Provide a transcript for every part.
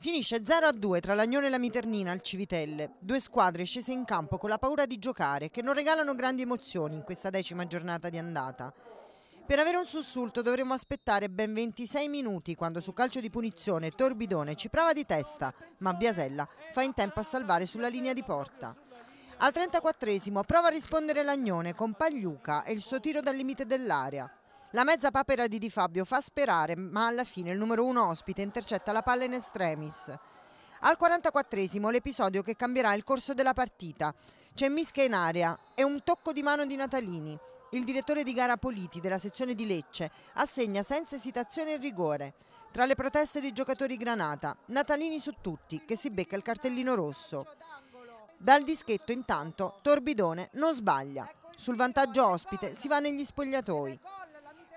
Finisce 0-2 tra Lagnone e la Miternina al Civitelle. Due squadre scese in campo con la paura di giocare che non regalano grandi emozioni in questa decima giornata di andata. Per avere un sussulto dovremo aspettare ben 26 minuti quando su calcio di punizione Torbidone ci prova di testa, ma Biasella fa in tempo a salvare sulla linea di porta. Al 34esimo prova a rispondere Lagnone con Pagliuca e il suo tiro dal limite dell'area. La mezza papera di Di Fabio fa sperare, ma alla fine il numero uno ospite intercetta la palla in estremis. Al 44esimo l'episodio che cambierà il corso della partita. C'è Misca in area e un tocco di mano di Natalini. Il direttore di gara Politi della sezione di Lecce assegna senza esitazione il rigore. Tra le proteste dei giocatori Granata, Natalini su tutti che si becca il cartellino rosso. Dal dischetto intanto Torbidone non sbaglia. Sul vantaggio ospite si va negli spogliatoi.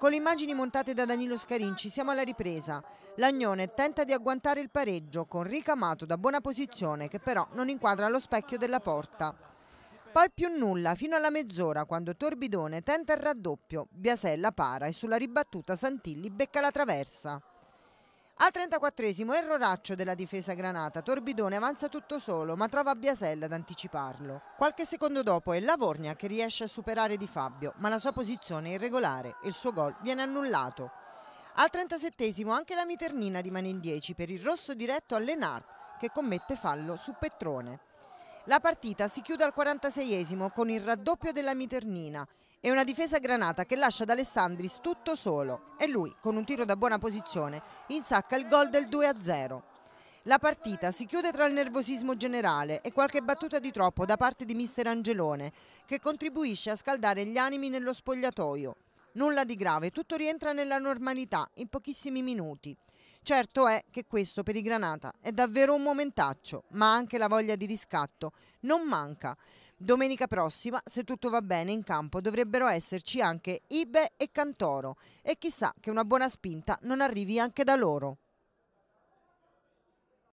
Con le immagini montate da Danilo Scarinci siamo alla ripresa. Lagnone tenta di agguantare il pareggio con ricamato da buona posizione che però non inquadra lo specchio della porta. Poi più nulla fino alla mezz'ora quando Torbidone tenta il raddoppio, Biasella para e sulla ribattuta Santilli becca la traversa. Al 34esimo erroraccio della difesa granata, Torbidone avanza tutto solo ma trova Biasella ad anticiparlo. Qualche secondo dopo è Lavornia che riesce a superare Di Fabio ma la sua posizione è irregolare e il suo gol viene annullato. Al 37esimo anche la Miternina rimane in 10 per il rosso diretto a Lenart che commette fallo su Petrone. La partita si chiude al 46esimo con il raddoppio della Miternina e una difesa granata che lascia ad Alessandris tutto solo e lui, con un tiro da buona posizione, insacca il gol del 2-0. La partita si chiude tra il nervosismo generale e qualche battuta di troppo da parte di mister Angelone che contribuisce a scaldare gli animi nello spogliatoio. Nulla di grave, tutto rientra nella normalità in pochissimi minuti. Certo è che questo per i Granata è davvero un momentaccio, ma anche la voglia di riscatto non manca. Domenica prossima, se tutto va bene, in campo dovrebbero esserci anche Ibe e Cantoro e chissà che una buona spinta non arrivi anche da loro.